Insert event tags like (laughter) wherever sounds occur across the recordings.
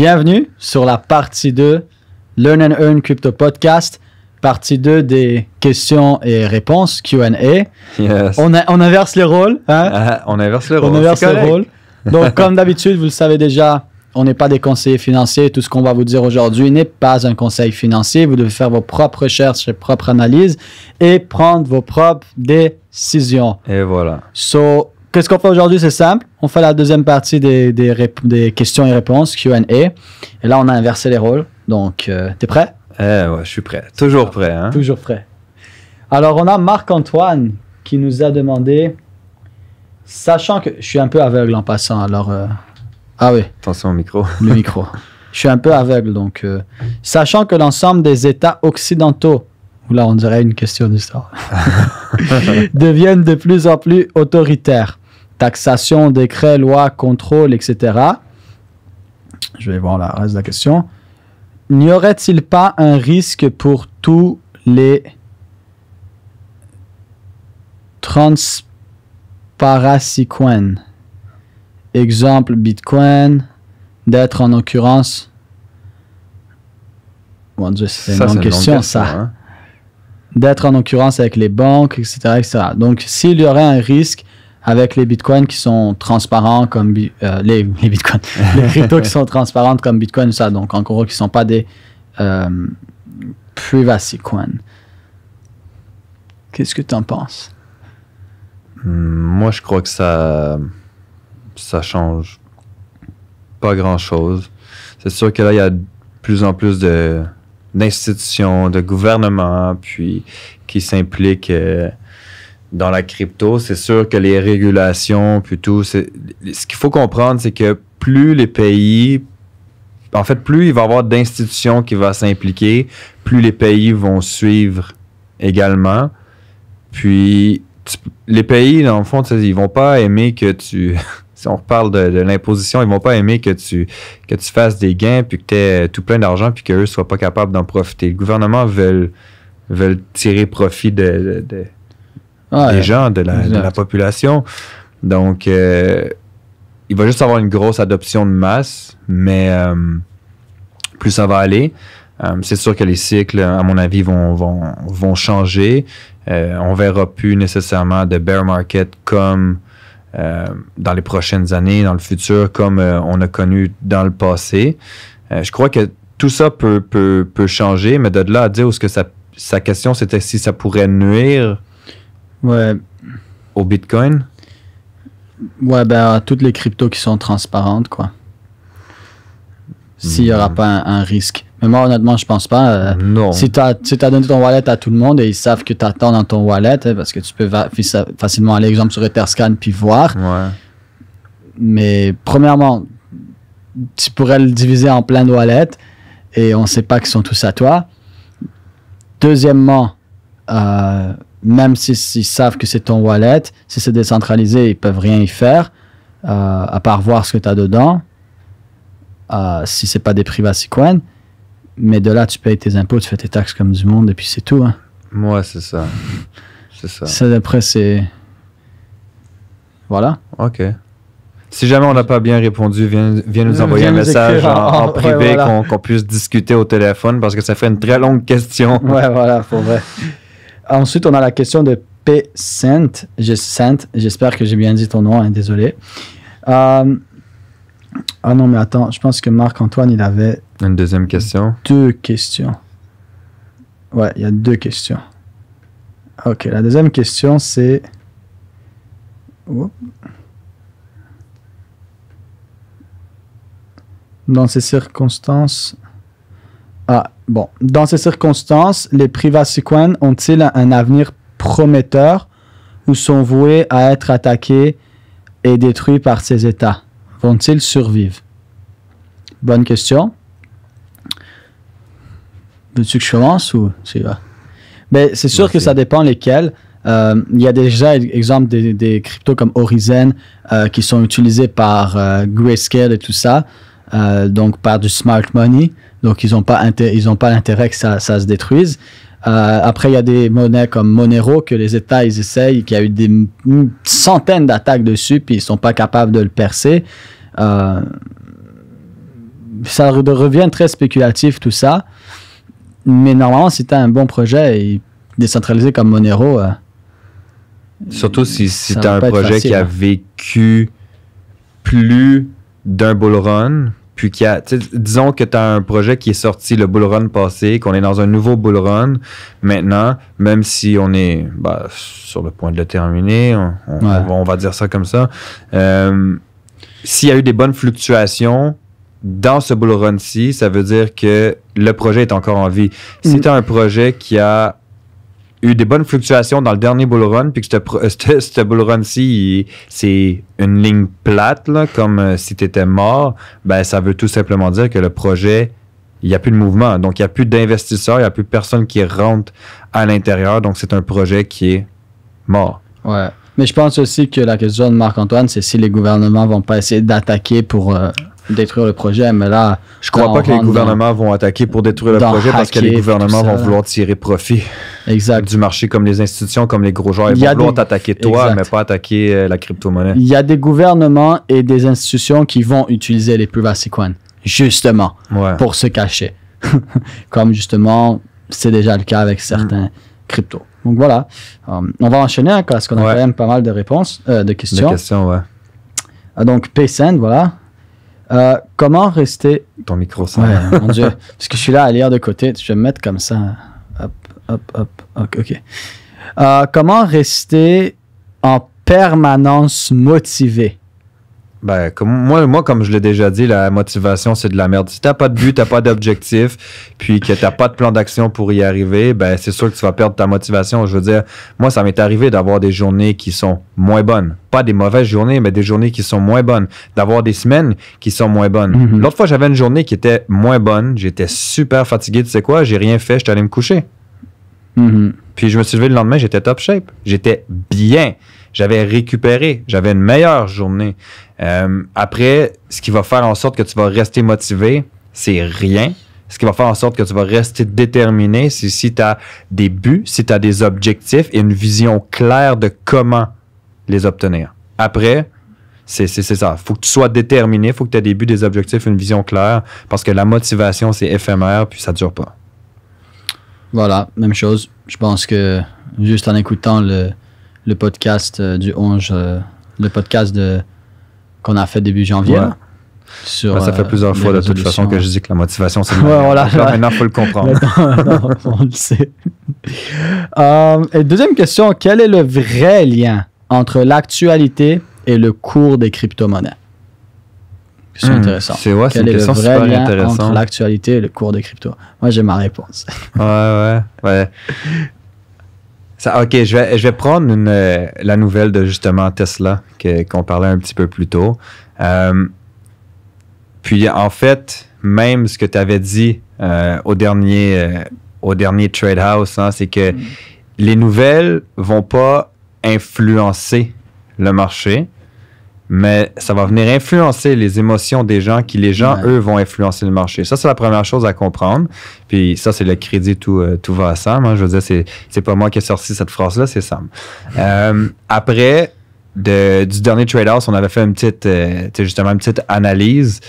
Bienvenue sur la partie 2 Learn and Earn Crypto Podcast, partie 2 des questions et réponses, QA. On, on, inverse les rôles. Hein? Ah, on inverse les rôles, On inverse Donc, comme (laughs) d'habitude, vous le savez déjà, on n'est pas des conseillers financiers. Tout ce qu'on va vous dire aujourd'hui n'est pas un conseil financier. Vous devez faire vos propres recherches, vos propres analyses et prendre vos propres décisions. Et voilà. So, Qu'est-ce qu'on fait aujourd'hui? C'est simple. On fait la deuxième partie des, des, questions et réponses, QA. Et là, on a inversé les rôles. Donc, euh, t'es prêt? Eh ouais, je suis prêt. Toujours prêt. Hein? Toujours prêt. Alors, on a Marc-Antoine qui nous a demandé, sachant que je suis un peu aveugle en passant, alors. Euh, ah oui. Attention au micro. Le micro. (laughs) je suis un peu aveugle, donc. Euh, sachant que l'ensemble des États occidentaux là on dirait une question d'histoire, (laughs) (laughs) deviennent de plus en plus autoritaires taxation, décret, loi, contrôle, etc. Je vais voir la reste de la question. N'y aurait-il pas un risque pour tous les coin Exemple Bitcoin, d'être en occurrence. c'est une, question, ça. Hein. D'être en occurrence avec les banques, etc. etc. Donc, s'il y aurait un risque avec les bitcoins qui sont transparents comme euh, les, (laughs) les, bitcoins, les (laughs) cryptos qui sont transparentes comme bitcoin, ça. Donc, en gros, qui ne sont pas des euh, privacy coins. Qu'est-ce que tu en penses? Moi, je crois que ça, ça change pas grand-chose. C'est sûr que là, il y a de plus en plus de, d'institutions, de gouvernements, puis qui s'impliquent. Euh, dans la crypto, c'est sûr que les régulations, plutôt, c'est, ce qu'il faut comprendre, c'est que plus les pays, en fait, plus il va y avoir d'institutions qui vont s'impliquer, plus les pays vont suivre également. Puis, les pays, dans le fond, ils vont pas aimer que tu... (laughs) si on reparle de, l'imposition, ils vont pas aimer que tu, que tu fasses des gains, puis que tu aies euh, tout plein d'argent, puis qu'eux ne soient pas capables d'en profiter. Le gouvernement veut veulent tirer profit de des gens, de la, population. Donc, euh, il va juste avoir une grosse adoption de masse, mais euh, plus ça va aller, euh, c'est sûr que les cycles, à mon avis, vont, vont, changer. on verra plus nécessairement de bear market comme dans les prochaines années, dans le futur, comme on a connu dans le passé. je crois que tout ça peut, changer, mais de là à dire où ce que sa question, c'était si ça pourrait nuire ouais. au Bitcoin Ouais, ben, à toutes les cryptos qui sont transparentes, quoi. S'il n'y aura hmm. pas un, risque. Mais moi, honnêtement, je pense pas. Euh, non. Si tu as, donné ton wallet à tout le monde et ils savent que tu attends dans ton wallet, hein, parce que tu peux facilement aller, exemple, sur Etherscan puis voir. Ouais. Mais premièrement, tu pourrais le diviser en plein de wallets et on ne sait pas qu'ils sont tous à toi. Deuxièmement, euh, même s'ils savent que c'est ton wallet, si c'est décentralisé, ils peuvent rien y faire, euh, à part voir ce que tu as dedans, euh, si c'est pas des privacy coins. Mais de là, tu payes tes impôts, tu fais tes taxes comme du monde, et puis c'est tout. Hein. c'est ça. C'est ça. ça d'après, c'est. Voilà. OK. Si jamais on n'a pas bien répondu, viens, viens nous envoyer un message en, privé qu'on puisse discuter au téléphone parce que ça fait une très longue question. Ouais, voilà, pour vrai ensuite, on a la question de P. Sainte. J'espère que j'ai bien dit ton nom, hein, désolé. Euh, ah non, mais attends, je pense que Marc-Antoine, il avait. Une deuxième question. Deux questions. Ouais, il y a deux questions. Ok, la deuxième question, c'est. Dans ces circonstances. Ah, Bon, dans ces circonstances, les coins ont-ils un avenir prometteur ou sont voués à être attaqués et détruits par ces États Vont-ils survivre Bonne question. Veux-tu ou c'est Mais c'est sûr que ça dépend lesquels. Euh, il y a déjà, exemple, des, des cryptos comme Horizon euh, qui sont utilisés par euh, Grayscale et tout ça. Euh, donc par du smart money. Donc ils n'ont pas ils ont pas l'intérêt que ça, ça, se détruise. Euh, après, il y a des monnaies comme Monero que les États ils essayent, qu'il y a eu des centaines d'attaques dessus, puis ils sont pas capables de le percer. Euh, ça revient très spéculatif tout ça. Mais normalement, si un bon projet et décentralisé comme Monero, surtout si, c'est tu as un projet qui a hein. vécu plus d'un bull run, puis qu'il y a, disons que tu as un projet qui est sorti le bull run passé, qu'on est dans un nouveau bull run maintenant, même si on est bah, sur le point de le terminer, on, va dire ça comme ça. Euh, s'il y a eu des bonnes fluctuations dans ce bull run-ci, ça veut dire que le projet est encore en vie. Si mm. tu as un projet qui a eu des bonnes fluctuations dans le dernier bull run, puis que ce (laughs) bull run-ci, c'est une ligne plate, comme euh, si tu étais mort, ben, ça veut tout simplement dire que le projet, il n'y a plus de mouvement. Donc, il n'y a plus d'investisseurs, il n'y a plus personne qui rentre à l'intérieur. Donc, c'est un projet qui est mort. Ouais. Mais je pense aussi que la question de Marc-Antoine, c'est si les gouvernements vont pas essayer d'attaquer pour euh, détruire le projet, mais là. Je crois pas que les gouvernements vont attaquer pour détruire le projet parce que les gouvernements vont vouloir tirer profit exact. du marché, comme les institutions, comme les gros joueurs. Ils vont vouloir t'attaquer toi, mais pas attaquer euh, la crypto-monnaie. Il y a des gouvernements et des institutions qui vont utiliser les privacy coins, justement, pour se cacher. (laughs) comme justement, c'est déjà le cas avec certains crypto mm. cryptos. Donc voilà, euh, on va enchaîner hein, parce qu'on a quand même pas mal de réponses, euh, de questions. De questions, ouais. Ah, donc, PaySend, voilà. Euh, comment rester. Ton micro, ça. mon Dieu. Parce que je suis là à lire de côté. Je vais me mettre comme ça. Hop, hop, hop. Ok. okay. Euh, comment rester en permanence motivé ben, moi, moi, comme je l'ai déjà dit, la motivation, c'est de la merde. Si t'as pas de but, t'as pas d'objectif, puis que t'as pas de plan d'action pour y arriver, ben, c'est sûr que tu vas perdre ta motivation. Je veux dire, moi, ça m'est arrivé d'avoir des journées qui sont moins bonnes. Pas des mauvaises journées, mais des journées qui sont moins bonnes. D'avoir des semaines qui sont moins bonnes. Mhm. L'autre fois, j'avais une journée qui était moins bonne. J'étais super fatigué. Tu sais quoi? J'ai rien fait. J'étais allé me coucher. Mhm. Puis je me suis levé le lendemain, j'étais top shape. J'étais bien. J'avais récupéré. J'avais une meilleure journée. Euh, après, ce qui va faire en sorte que tu vas rester motivé, c'est rien. Ce qui va faire en sorte que tu vas rester déterminé, c'est si tu as des buts, si tu as des objectifs et une vision claire de comment les obtenir. Après, c'est ça. faut que tu sois déterminé, faut que tu aies des buts, des objectifs, une vision claire, parce que la motivation, c'est éphémère, puis ça dure pas. Voilà, même chose. Je pense que juste en écoutant le, podcast euh, du 11, euh, le podcast de qu'on a fait début janvier. Ben, ça fait euh, plusieurs fois de toute façon que je dis que la motivation, c'est (laughs) voilà, Maintenant, il faut le comprendre. (laughs) (laughs) on le sait. Euh, et deuxième question, quel est le vrai lien entre l'actualité et le cours des crypto-monnaies? C'est hmm. intéressant. C'est ouais, Quel une le lien entre l'actualité et le cours des crypto Moi, j'ai ma réponse. ouais, ouais, ouais ok, je vais, prendre euh, la nouvelle de justement Tesla qu'on parlait un petit peu plus tôt. Euh, puis en fait, même ce que tu avais dit euh, au, dernier, au dernier Trade House, hein, c'est que mm. les nouvelles vont pas influencer le marché mais ça va venir influencer les émotions des gens qui, les gens, eux, vont influencer le marché. Ça, c'est la première chose à comprendre. Puis ça, c'est le crédit tout, euh, tout va à hein. Je veux dire, c'est, pas moi qui ai sorti cette phrase-là, c'est Sam. (laughs) Euh, après, du dernier trade-off, on avait fait une petite, euh, justement, une petite analyse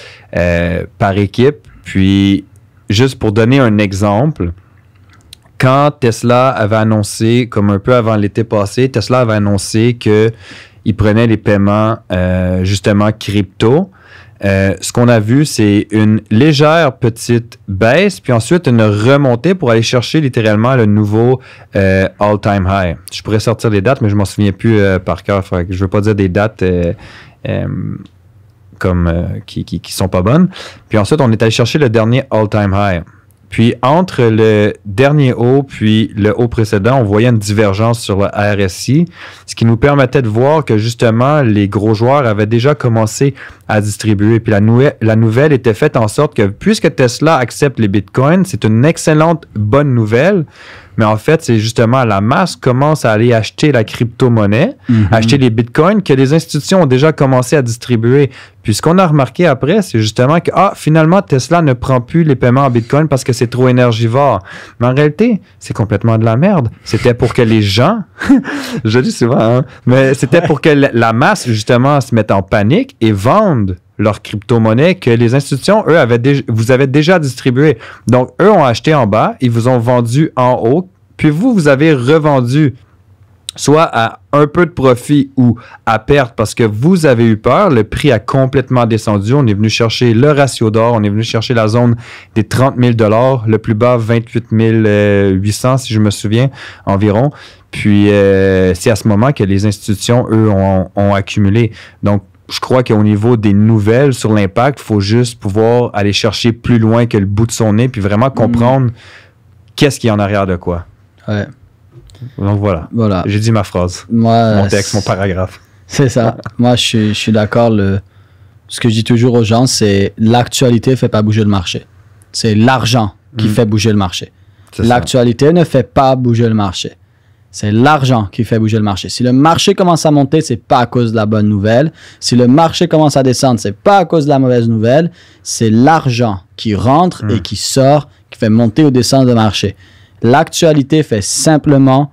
par équipe. Puis, juste pour donner un exemple, quand Tesla avait annoncé, comme un peu avant l'été passé, Tesla avait annoncé que Prenait prenaient les paiements euh, justement crypto. Euh, ce qu'on a vu, c'est une légère petite baisse, puis ensuite une remontée pour aller chercher littéralement le nouveau euh, all-time high. Je pourrais sortir les dates, mais je m'en souviens plus par cœur. je ne veux pas dire des dates comme, qui, qui, sont pas bonnes. Puis ensuite, on est allé chercher le dernier all-time high. Puis entre le dernier haut puis le haut précédent, on voyait une divergence sur le RSI, ce qui nous permettait de voir que justement les gros joueurs avaient déjà commencé à distribuer. Puis la, la nouvelle était faite en sorte que puisque Tesla accepte les bitcoins, c'est une excellente bonne nouvelle. Mais en fait, c'est justement la masse commence à aller acheter la crypto-monnaie, mhm. acheter les bitcoins que les institutions ont déjà commencé à distribuer. Puis ce qu'on a remarqué après, c'est justement que ah, finalement, Tesla ne prend plus les paiements en bitcoin parce que c'est trop énergivore. Mais en réalité, c'est complètement de la merde. C'était pour que les gens, (laughs) je dis souvent, hein, mais c'était pour que la masse, justement, se mette en panique et vende leur crypto-monnaie que les institutions, eux, avaient vous avez déjà distribué. Donc, eux ont acheté en bas, ils vous ont vendu en haut, puis vous, vous avez revendu soit à un peu de profit ou à perte parce que vous avez eu peur, le prix a complètement descendu. On est venu chercher le ratio d'or, on est venu chercher la zone des 30 000 le plus bas 28 800 si je me souviens environ. Puis euh, c'est à ce moment que les institutions, eux, ont, ont accumulé. Donc je crois qu'au niveau des nouvelles sur l'impact, il faut juste pouvoir aller chercher plus loin que le bout de son nez, puis vraiment mm. comprendre qu'est-ce y a en arrière de quoi. Ouais. Donc voilà. voilà. J'ai dit ma phrase. mon texte, mon paragraphe. (laughs) C'est ça. Moi, je suis, d'accord. Le... Ce que je dis toujours aux gens, c'est l'actualité ne fait pas bouger le marché. C'est l'argent qui mm. fait bouger le marché. L'actualité ne fait pas bouger le marché. C'est l'argent qui fait bouger le marché. Si le marché commence à monter, c'est pas à cause de la bonne nouvelle. Si le marché commence à descendre, c'est pas à cause de la mauvaise nouvelle. C'est l'argent qui rentre et hmm. qui sort, qui fait monter ou descendre le marché. L'actualité fait simplement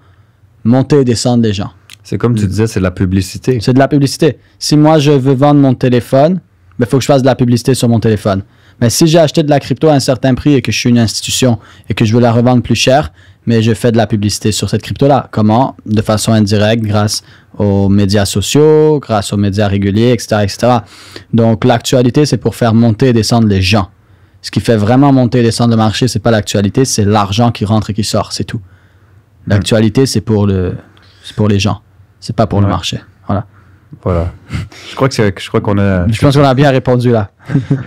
monter et descendre les gens. C'est comme tu hmm. disais, c'est de la publicité. C'est de la publicité. Si moi je veux vendre mon téléphone, il ben, faut que je fasse de la publicité sur mon téléphone. Mais si j'ai acheté de la crypto à un certain prix et que je suis une institution et que je veux la revendre plus cher, mais je fais de la publicité sur cette crypto-là. Comment De façon indirecte, grâce aux médias sociaux, grâce aux médias réguliers, etc. etc. Donc l'actualité, c'est pour faire monter et descendre les gens. Ce qui fait vraiment monter et descendre le marché, c'est pas l'actualité, c'est l'argent qui rentre et qui sort, c'est tout. L'actualité, c'est pour, le, pour les gens, c'est pas pour le marché. Voilà. Voilà. je crois que je crois qu'on a. Je pense qu'on a bien répondu là.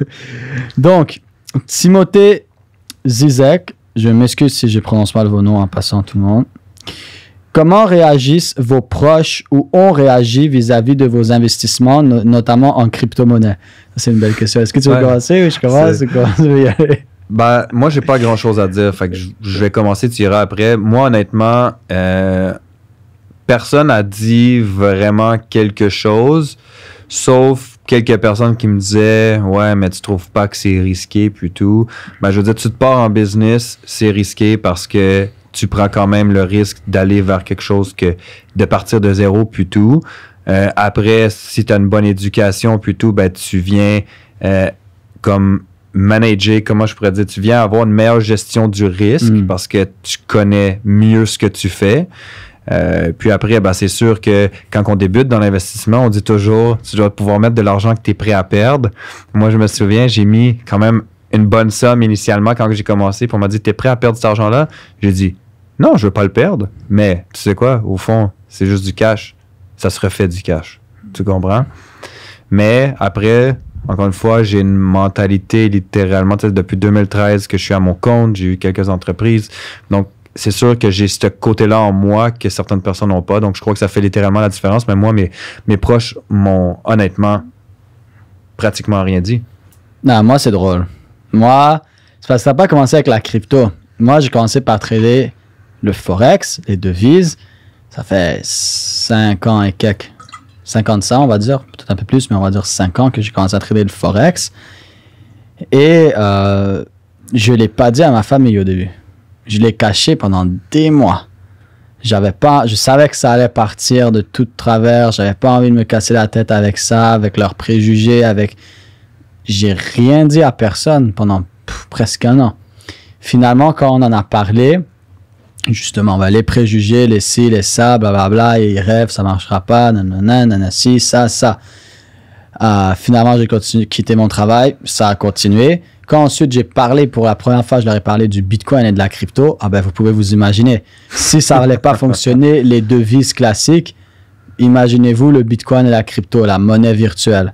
(laughs) Donc, Timothée Zizek, je m'excuse si je prononce mal vos noms en passant tout le monde. Comment réagissent vos proches ou ont réagi vis-à-vis de vos investissements, notamment en crypto-monnaie? C'est une belle question. Est-ce que tu veux commencer ou je commence? Ben, moi, j'ai pas grand chose à dire. je, vais commencer, tu iras après. Moi, honnêtement, euh, personne a dit vraiment quelque chose, sauf quelques personnes qui me disaient ouais mais tu trouves pas que c'est risqué plutôt. tout ben, je veux dire tu te pars en business c'est risqué parce que tu prends quand même le risque d'aller vers quelque chose que de partir de zéro puis tout euh, après si tu as une bonne éducation plutôt tout ben, tu viens euh, comme manager comment je pourrais dire tu viens avoir une meilleure gestion du risque mm. parce que tu connais mieux ce que tu fais euh, puis après, ben, c'est sûr que quand on débute dans l'investissement, on dit toujours, tu dois pouvoir mettre de l'argent que tu es prêt à perdre. Moi, je me souviens, j'ai mis quand même une bonne somme initialement quand j'ai commencé. Pour on m'a dit, tu es prêt à perdre cet argent-là? J'ai dit, non, je veux pas le perdre. Mais tu sais quoi, au fond, c'est juste du cash. Ça se refait du cash. Tu comprends? Mais après, encore une fois, j'ai une mentalité littéralement, depuis 2013 que je suis à mon compte, j'ai eu quelques entreprises. Donc, c'est sûr que j'ai ce côté-là en moi que certaines personnes n'ont pas. Donc, je crois que ça fait littéralement la différence. Mais moi, mes, proches m'ont honnêtement pratiquement rien dit. Non, moi, c'est drôle. Moi, c'est parce que ça n'a pas commencé avec la crypto. Moi, j'ai commencé par trader le Forex, les devises. Ça fait 5 ans et quelques. 50 cents, on va dire. Peut-être un peu plus, mais on va dire 5 ans que j'ai commencé à trader le Forex. Et euh, je ne l'ai pas dit à ma famille au début je l'ai caché pendant des mois. J'avais pas, je savais que ça allait partir de tout travers. J'avais pas envie de me casser la tête avec ça, avec leurs préjugés, avec. J'ai rien dit à personne pendant presque un an. Finalement, quand on en a parlé, justement, les préjugés, les ci, les ça, blablabla, ils rêvent, ça marchera pas, nanana, si, ça, ça. Euh, finalement, j'ai continué, quitté mon travail, ça a continué. Quand ensuite j'ai parlé pour la première fois, je leur ai parlé du Bitcoin et de la crypto, ah ben vous pouvez vous imaginer, si ça n'allait pas fonctionner, (laughs) les devises classiques, imaginez-vous le Bitcoin et la crypto, la monnaie virtuelle.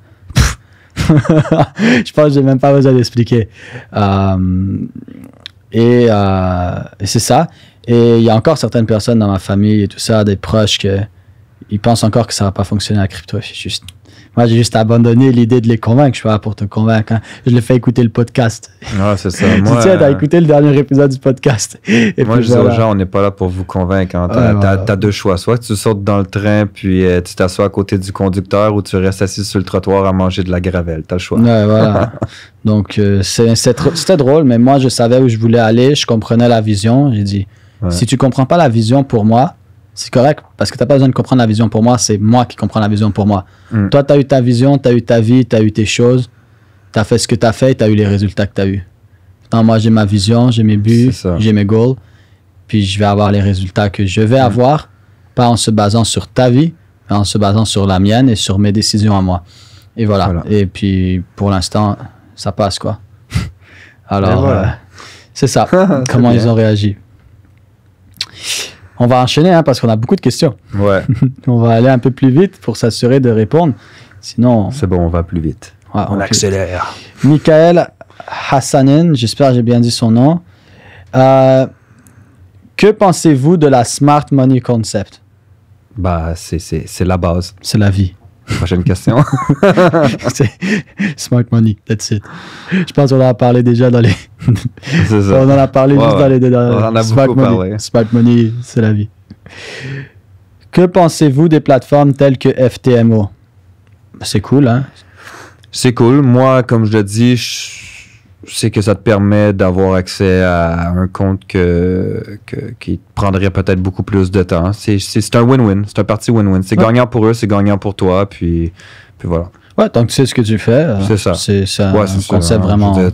(laughs) je pense que j'ai même pas besoin d'expliquer. Euh, euh, et, c'est ça. Et il y a encore certaines personnes dans ma famille et tout ça, des proches, qui pensent encore que ça va pas fonctionner la crypto. juste moi, j'ai juste abandonné l'idée de les convaincre. Je suis pas là pour te convaincre. Hein. Je les fais écouter le podcast. Ah, c'est ça. (laughs) tu tiens, t'as écouté le dernier épisode du podcast. (laughs) moi, je dis aux gens, on n'est pas là pour vous convaincre. Hein. T'as, deux choix. Soit tu sortes dans le train, puis euh, tu t'assois à côté du conducteur, ou tu restes assis sur le trottoir à manger de la gravelle. T'as le choix. Ouais, voilà. (laughs) Donc, euh, c'était drôle, mais moi, je savais où je voulais aller. Je comprenais la vision. J'ai dit, si tu comprends pas la vision pour moi, c'est correct parce que tu n'as pas besoin de comprendre la vision pour moi, c'est moi qui comprends la vision pour moi. Mm. Toi, tu as eu ta vision, tu as eu ta vie, tu as eu tes choses, tu as fait ce que tu as fait et tu as eu les résultats que tu as eu. Tant moi, j'ai ma vision, j'ai mes buts, j'ai mes goals, puis je vais avoir les résultats que je vais mm. avoir, pas en se basant sur ta vie, mais en se basant sur la mienne et sur mes décisions à moi. Et voilà. Et puis, pour l'instant, ça passe, quoi. Alors, euh, c'est ça. (laughs) comment ils ont réagi. On va enchaîner hein, parce qu'on a beaucoup de questions. Ouais. (laughs) on va aller un peu plus vite pour s'assurer de répondre. Sinon. C'est bon, on va plus vite. on, accélère. Michael Hassanen, j'espère j'ai bien dit son nom. Euh, que pensez-vous de la smart money concept Bah, c'est la base. C'est la vie. Prochaine question. (laughs) smart money, that's it. Je pense qu'on en a parlé déjà dans les, (laughs) On en a parlé juste dans les deux dernières. On en c'est la vie. Que pensez-vous des plateformes telles que FTMO C'est cool, hein C'est cool. Moi, comme je le dis, c'est que ça te permet d'avoir accès à un compte que, qui prendrait peut-être beaucoup plus de temps. C'est un win-win. C'est un parti win-win. C'est gagnant pour eux, c'est gagnant pour toi. puis voilà. Ouais, tant que tu sais ce que tu fais, hein. c'est ça. C'est un concept hein. vraiment. de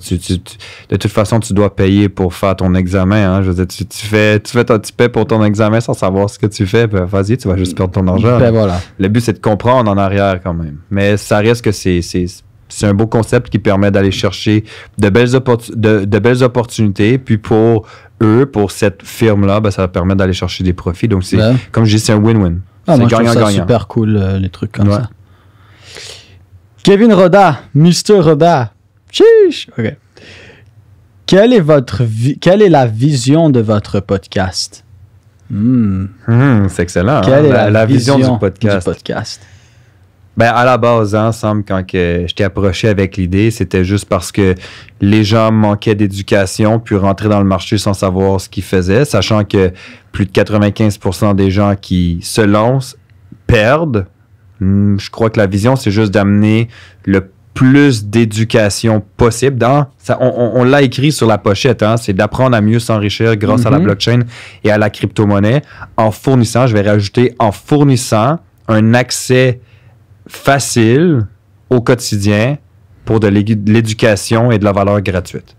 toute façon, tu dois payer pour faire ton examen. Hein. je veux dire, tu, fais, tu fais ton, petit paie pour ton examen sans savoir ce que tu fais. Ben, vas-y, tu vas juste perdre ton argent. Ben, Le but, c'est de comprendre en arrière quand même. Mais ça reste que c'est un beau concept qui permet d'aller chercher de belles, de, belles, opportunités. Puis pour eux, pour cette firme-là, ben, ça permet d'aller chercher des profits. Donc, c'est comme je dis, c'est un win-win. Ah, c'est gagnant-gagnant. super cool, euh, les trucs comme ça. Kevin Roda, Mr. Roda. Chiche. OK. Quelle est, votre quelle est la vision de votre podcast? Hmm. Hmm, c'est excellent. Quelle est hein, la, vision, du podcast? podcast? Ben, à la base, ensemble, hein, quand que je t'ai approché avec l'idée, c'était juste parce que les gens manquaient d'éducation, puis rentrer dans le marché sans savoir ce qu'ils faisaient, sachant que plus de 95% des gens qui se lancent perdent Hmm, je crois que la vision, c'est juste d'amener le plus d'éducation possible. Dans, ça, on, l'a écrit sur la pochette, hein, c'est d'apprendre à mieux s'enrichir grâce à la mhm. blockchain et à la crypto-monnaie en fournissant, je vais rajouter, en fournissant un accès facile au quotidien pour de l'éducation et de la valeur gratuite.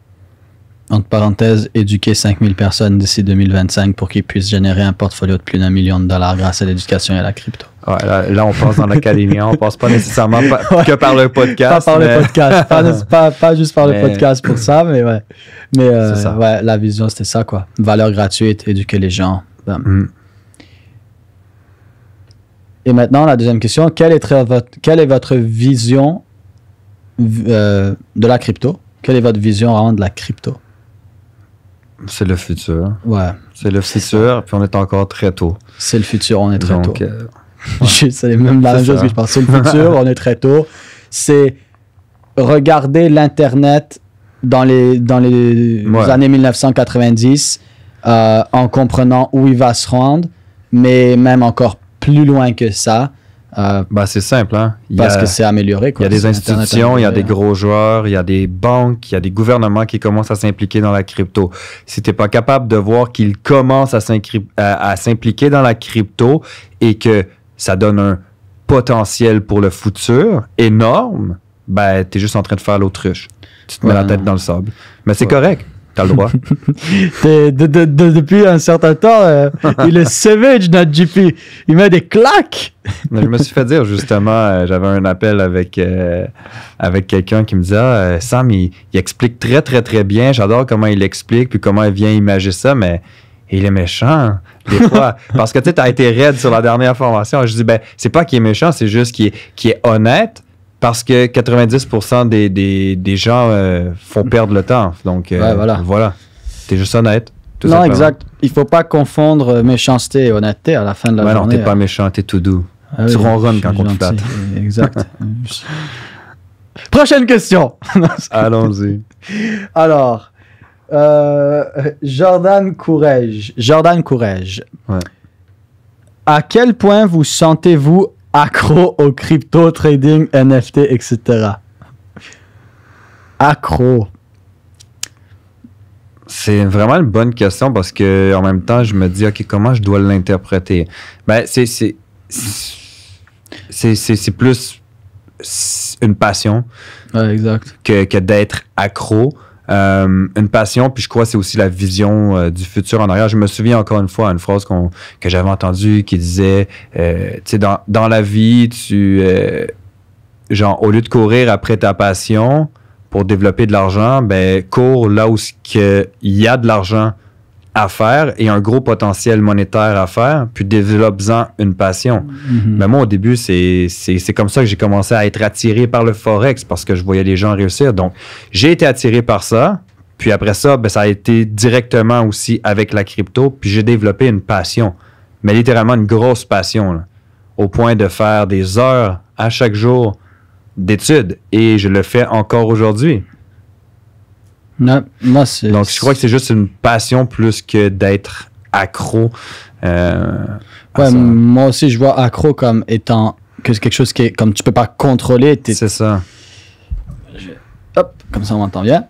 Entre parenthèses, éduquer 5000 personnes d'ici 2025 pour qu'ils puissent générer un portfolio de plus d'un million de dollars grâce à l'éducation et à la crypto là, on pense dans l'académie, on pense pas nécessairement (laughs) que par le podcast. Pas par le podcast, (laughs) pas, juste par le podcast pour ça, mais ouais. Mais euh, la vision, c'était ça, quoi. Valeur gratuite, éduquer les gens. Ben. Mm. Et maintenant, la deuxième question, quelle est votre, quelle est votre vision euh, de la crypto? Quelle est votre vision vraiment de la crypto? C'est le futur. Ouais. C'est le futur, puis on est encore très tôt. C'est le futur, on est très tôt. Euh, (laughs) c'est même la même chose que je pense. C'est le futur, (laughs) on est très tôt. C'est regarder l'Internet dans les, dans les années 1990 euh, en comprenant où il va se rendre, mais même encore plus loin que ça. Euh, bah c'est simple, hein. Il parce que c'est amélioré. Quoi, il y a des institutions, il y a des gros joueurs, il y a des banques, il y a des gouvernements qui commencent à s'impliquer dans la crypto. Si tu n'es pas capable de voir qu'ils commencent à s'impliquer dans la crypto et que ça donne un potentiel pour le futur énorme, ben, t'es juste en train de faire l'autruche. Tu te mets la tête dans le sable. Mais c'est correct. T'as le droit. (laughs) depuis un certain temps, euh, il est (laughs) savage, notre JP. Il met des claques. je me suis fait dire, justement, euh, j'avais un appel avec, euh, avec quelqu'un qui me disait ah, Sam, il, explique très, très, très bien. J'adore comment il explique, puis comment il vient imager ça, mais il est méchant, des (laughs) fois. Parce que tu as été raide sur la dernière formation. Je dis, ben, c'est pas qu'il est méchant, c'est juste qu'il est, est, honnête. Parce que 90% des, gens euh, font perdre le temps. Donc, euh, voilà. voilà. Tu es juste honnête. non, exact. Il faut pas confondre euh, méchanceté et honnêteté à la fin de la ouais, journée. Non, t'es pas hein. méchant, es tout doux. Ah tu ronronnes quand on te (laughs) Exact. (laughs) Prochaine question. Allons-y. Alors, euh, Jordan Courage. Jordan Courage. À quel point vous sentez-vous accro au crypto trading, NFT, etc. Accro. C'est vraiment une bonne question parce que en même temps, je me dis, OK, comment je dois l'interpréter? Ben, c'est, c'est, plus une passion exact. que, que d'être accro. Euh, une passion, puis je crois que c'est aussi la vision euh, du futur en arrière. Je me souviens encore une fois une phrase que j'avais entendue qui disait, euh, tu sais, dans, la vie, tu, genre, au lieu de courir après ta passion pour développer de l'argent, ben, cours là où il y a de l'argent à faire et un gros potentiel monétaire à faire, puis développe-en une passion. Mm-hmm. Mais moi, au début, c'est comme ça que j'ai commencé à être attiré par le Forex parce que je voyais les gens réussir. Donc, j'ai été attiré par ça. Puis après ça, ben ça a été directement aussi avec la crypto. Puis j'ai développé une passion, mais littéralement une grosse passion, au point de faire des heures à chaque jour d'études. Et je le fais encore aujourd'hui. Non, moi, Donc, je crois que c'est juste une passion plus que d'être accro. Euh, moi aussi, je vois accro comme étant que quelque chose qui est comme tu peux pas contrôler. C'est ça. Hop, comme ça, on m'entend bien.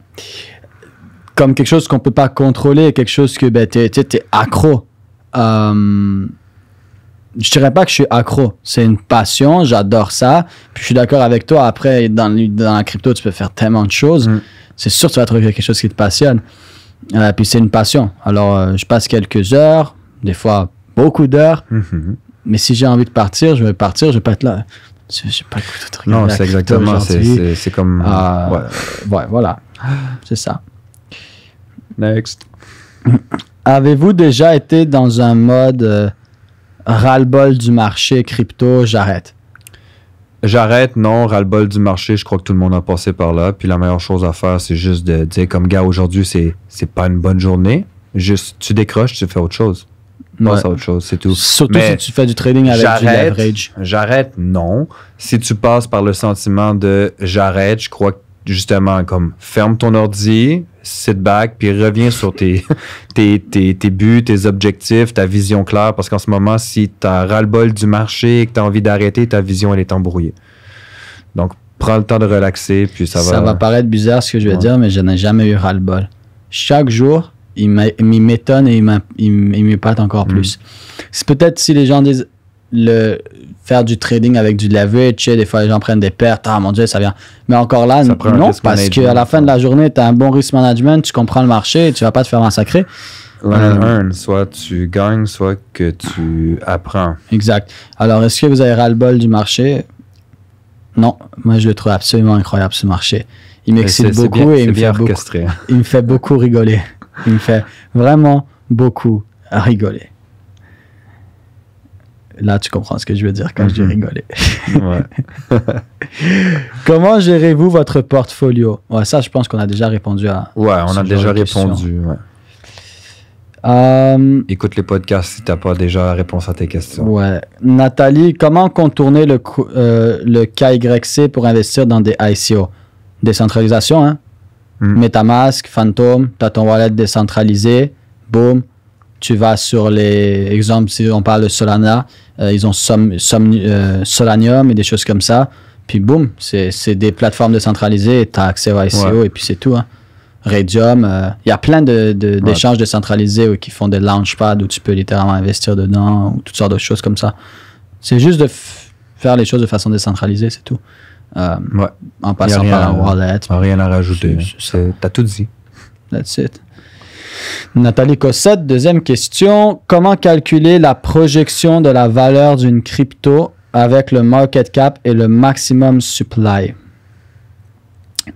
Comme quelque chose qu'on peut pas contrôler, quelque chose que ben, tu es, accro. Euh, je dirais pas que je suis accro. C'est une passion, j'adore ça. Puis je suis d'accord avec toi. Après, dans, la crypto, tu peux faire tellement de choses. Mm. C'est sûr que tu vas trouver quelque chose qui te passionne. Euh, puis c'est une passion. Alors, euh, je passe quelques heures, des fois beaucoup d'heures. Mm-hmm. Mais si j'ai envie de partir, je vais partir, je vais pas être là. n'ai pas le de truc. Non, c'est exactement. C'est comme. Euh, ouais. ouais, voilà. C'est ça. Next. Avez-vous déjà été dans un mode ras-le-bol du marché crypto, j'arrête? J'arrête, non, ras-le-bol du marché, je crois que tout le monde a passé par là. Puis la meilleure chose à faire, c'est juste de dire comme gars, aujourd'hui, c'est, c'est pas une bonne journée. Juste, tu décroches, tu fais autre chose. Passe à autre chose, c'est tout. Surtout si tu fais du trading avec du leverage. J'arrête, non. Si tu passes par le sentiment de j'arrête, je crois que justement, comme ferme ton ordi, sit back, puis reviens sur (laughs) tes, buts, tes objectifs, ta vision claire. Parce qu'en ce moment, si tu as ras-le-bol du marché et que tu as envie d'arrêter, ta vision, elle est embrouillée. Donc, prends le temps de relaxer, puis ça va. Ça va paraître bizarre ce que je vais dire, mais je n'ai jamais eu ras-le-bol. Chaque jour, il m'étonne et il m'épate encore mm. plus. C'est peut-être si les gens disent le faire du trading avec du leverage, des fois les gens prennent des pertes, ah mon dieu, ça vient. Mais encore là, non, parce qu'à la fin de la journée, tu as un bon risk management, tu comprends le marché, tu vas pas te faire massacrer. Euh, soit tu gagnes, soit que tu apprends. Exact. Alors, est-ce que vous avez ras-le-bol du marché? Non, moi je le trouve absolument incroyable ce marché. Il m'excite beaucoup et il fait beaucoup, il me fait beaucoup rigoler. Il me fait vraiment beaucoup rigoler. Là, tu comprends ce que je veux dire quand j'ai mhm. rigolé. je dis rigoler. Comment gérez-vous votre portfolio ouais, Ça, je pense qu'on a déjà répondu à. Ouais, on a déjà répondu. Euh, Écoute les podcasts si tu n'as pas déjà la réponse à tes questions. Ouais. Nathalie, comment contourner le, euh, le KYC pour investir dans des ICO Décentralisation, hein mhm. MetaMask, Phantom, t'as ton wallet décentralisé, boom, tu vas sur les exemples, si on parle de Solana, euh, ils ont euh, Solanium et des choses comme ça. Puis boum, c'est des plateformes décentralisées, tu as accès à ICO et puis c'est tout. Hein. Radium, euh, il y a plein d'échanges de, décentralisés qui font des launchpads où tu peux littéralement investir dedans ou toutes sortes de choses comme ça. C'est juste de faire les choses de façon décentralisée, c'est tout. ouais. En passant par un wallet. Rien à rajouter. Tu hein. as tout dit. That's it. Nathalie Cossette, deuxième question. Comment calculer la projection de la valeur d'une crypto avec le market cap et le maximum supply?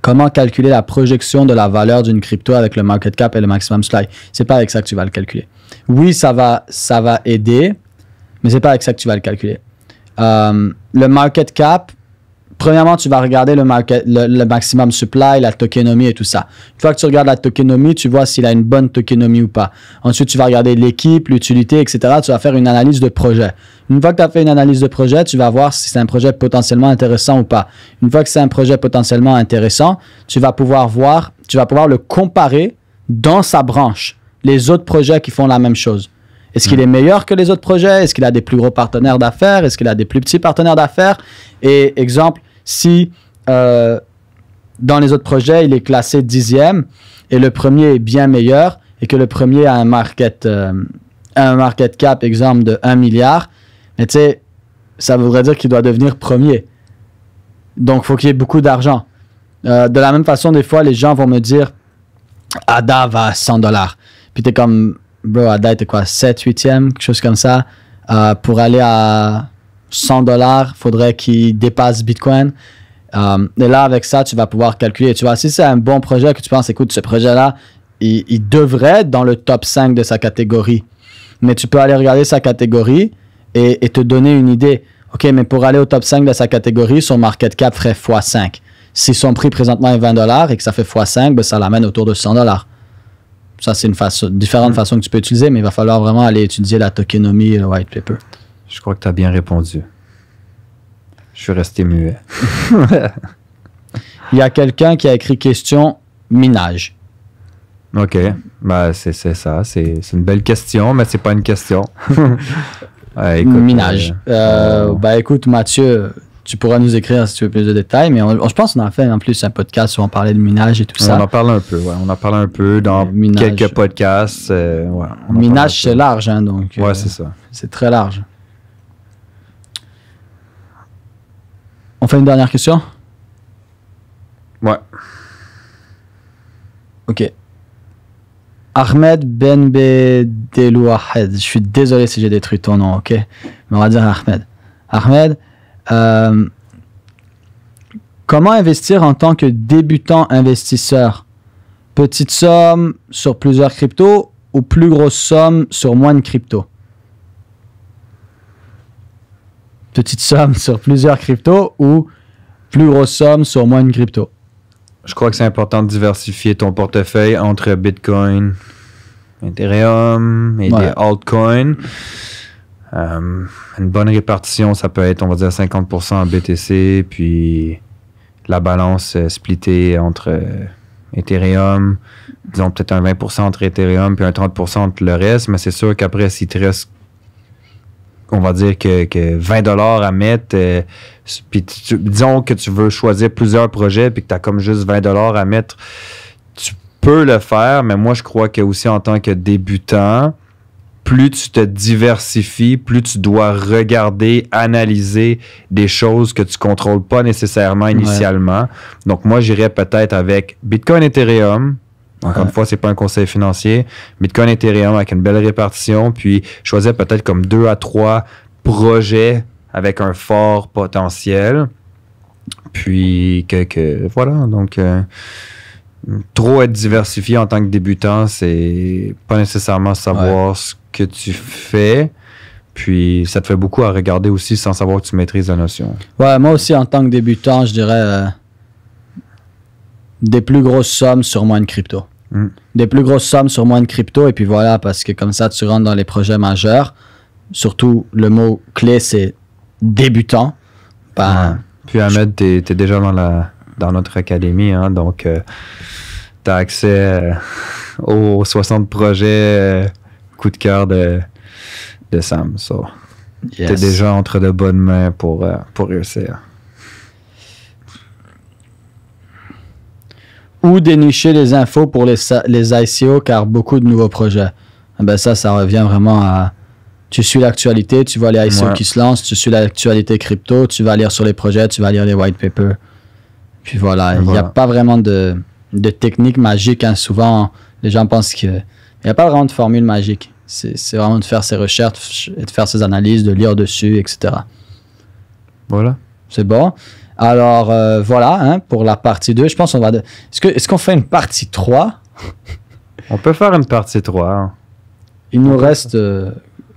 Comment calculer la projection de la valeur d'une crypto avec le market cap et le maximum supply? C'est pas avec ça que tu vas le calculer. Oui, ça va, ça va aider, mais c'est pas avec ça que tu vas le calculer. Euh, le market cap, premièrement, tu vas regarder le, maximum supply, la tokenomie et tout ça. Une fois que tu regardes la tokenomie, tu vois s'il a une bonne tokenomie ou pas. Ensuite, tu vas regarder l'équipe, l'utilité, etc. Tu vas faire une analyse de projet. Une fois que tu as fait une analyse de projet, tu vas voir si c'est un projet potentiellement intéressant ou pas. Une fois que c'est un projet potentiellement intéressant, tu vas pouvoir voir, tu vas pouvoir le comparer dans sa branche, les autres projets qui font la même chose. Est-ce qu'il est meilleur que les autres projets Est-ce qu'il a des plus gros partenaires d'affaires Est-ce qu'il a des plus petits partenaires d'affaires Et exemple, si euh, dans les autres projets, il est classé dixième et le premier est bien meilleur et que le premier a un market, euh, un market cap, exemple, de 1 milliard, mais tu sais, ça voudrait dire qu'il doit devenir premier. Donc, faut il faut qu'il y ait beaucoup d'argent. Euh, de la même façon, des fois, les gens vont me dire Ada va à 100 dollars. Puis es comme, bro, Ada était quoi, 7, 8e, quelque chose comme ça, pour aller à 100 dollars, faudrait qu'il dépasse Bitcoin. Euh, et là, avec ça, tu vas pouvoir calculer. Tu vois, si c'est un bon projet que tu penses, écoute, ce projet-là, il, devrait être dans le top 5 de sa catégorie. Mais tu peux aller regarder sa catégorie et, te donner une idée. OK, mais pour aller au top 5 de sa catégorie, son market cap ferait x5. Si son prix présentement est 20 dollars et que ça fait x5, ben, ça l'amène autour de 100 dollars. Ça, c'est une façon, différente mm. façon que tu peux utiliser, mais il va falloir vraiment aller étudier la tokenomie et le white paper. Je crois que tu as bien répondu. Je suis resté muet. (laughs) Il y a quelqu'un qui a écrit question minage. OK. Ben, c'est ça. C'est une belle question, mais c'est pas une question. (laughs) minage. Euh, euh, oh. bah, écoute, Mathieu, tu pourras nous écrire si tu veux plus de détails, mais je pense qu'on a fait en plus un podcast où on parlait de minage et tout ça. On en parle un peu, ouais. On en parle un peu dans quelques podcasts. Euh, minage, c'est large, hein, donc. Ouais, c'est ça. C'est très large. On fait une dernière question Ouais. Ok. Ahmed Ben Bedelouahed. Je suis désolé si j'ai détruit ton nom, ok Mais on va dire Ahmed. Ahmed, euh, comment investir en tant que débutant investisseur Petite somme sur plusieurs cryptos ou plus grosse somme sur moins de cryptos petite somme sur plusieurs cryptos ou plus grosse somme sur moins de crypto? Je crois que c'est important de diversifier ton portefeuille entre Bitcoin, Ethereum et des altcoins. Euh, une bonne répartition, ça peut être, on va dire, 50% en BTC, puis la balance euh, splittée entre euh, Ethereum, disons peut-être un 20% entre Ethereum, puis un 30% entre le reste, mais c'est sûr qu'après, si tu reste on va dire que, 20 dollars à mettre, euh, puis disons que tu veux choisir plusieurs projets, puis que tu as comme juste 20 dollars à mettre, tu peux le faire, mais moi je crois que aussi en tant que débutant, plus tu te diversifies, plus tu dois regarder, analyser des choses que tu contrôles pas nécessairement initialement. Donc moi j'irais peut-être avec Bitcoin, Ethereum, encore une fois, c'est pas un conseil financier. Mais de Bitcoin Ethereum avec une belle répartition, puis choisir peut-être comme deux à trois projets avec un fort potentiel. Puis que, voilà, donc euh, trop être diversifié en tant que débutant, c'est pas nécessairement savoir ce que tu fais. Puis ça te fait beaucoup à regarder aussi sans savoir que tu maîtrises la notion. Ouais, moi aussi en tant que débutant, je dirais. Euh, des plus grosses sommes sur moins de crypto. Hmm. Des plus grosses sommes sur moins de crypto, et puis voilà, parce que comme ça, tu rentres dans les projets majeurs. Surtout, le mot clé, c'est débutant. Ben, puis Ahmed, tu es, déjà dans, la, dans notre académie, hein, donc euh, tu as accès euh, aux 60 projets euh, coup de cœur de, Sam. Tu es déjà entre de bonnes mains pour, pour réussir. Ou dénicher les infos pour les, les ICO car beaucoup de nouveaux projets. Ah ben ça, ça revient vraiment à. Tu suis l'actualité, tu vois les ICO qui se lancent, tu suis l'actualité crypto, tu vas lire sur les projets, tu vas lire les white papers. Puis voilà, il n'y a pas vraiment de, de technique magique. Hein. Souvent, les gens pensent que. Il n'y a pas vraiment de formule magique. C'est vraiment de faire ses recherches, et de faire ses analyses, de lire dessus, etc. Voilà. C'est bon. Alors euh, voilà hein, pour la partie 2. Je pense qu'on va. Est-ce qu'on fait une partie 3 On peut faire une partie 3. Hein. Il, nous reste, euh,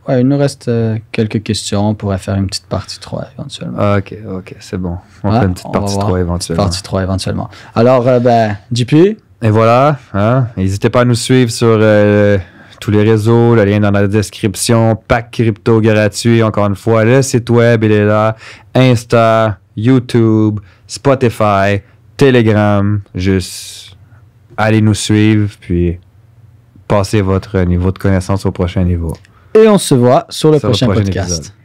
il nous reste. Euh, quelques questions. On pourrait faire une petite partie 3 éventuellement. Ah, ok, ok, c'est bon. On fait une petite partie 3 éventuellement. Partie 3 éventuellement. Alors, ben, JP. Et voilà. Hein. N'hésitez pas à nous suivre sur tous les réseaux, le lien dans la description, pack crypto gratuit, encore une fois, le site web, il est là, Insta, YouTube, Spotify, Telegram. Juste allez nous suivre, puis passez votre niveau de connaissance au prochain niveau. Et on se voit sur le, prochain, podcast.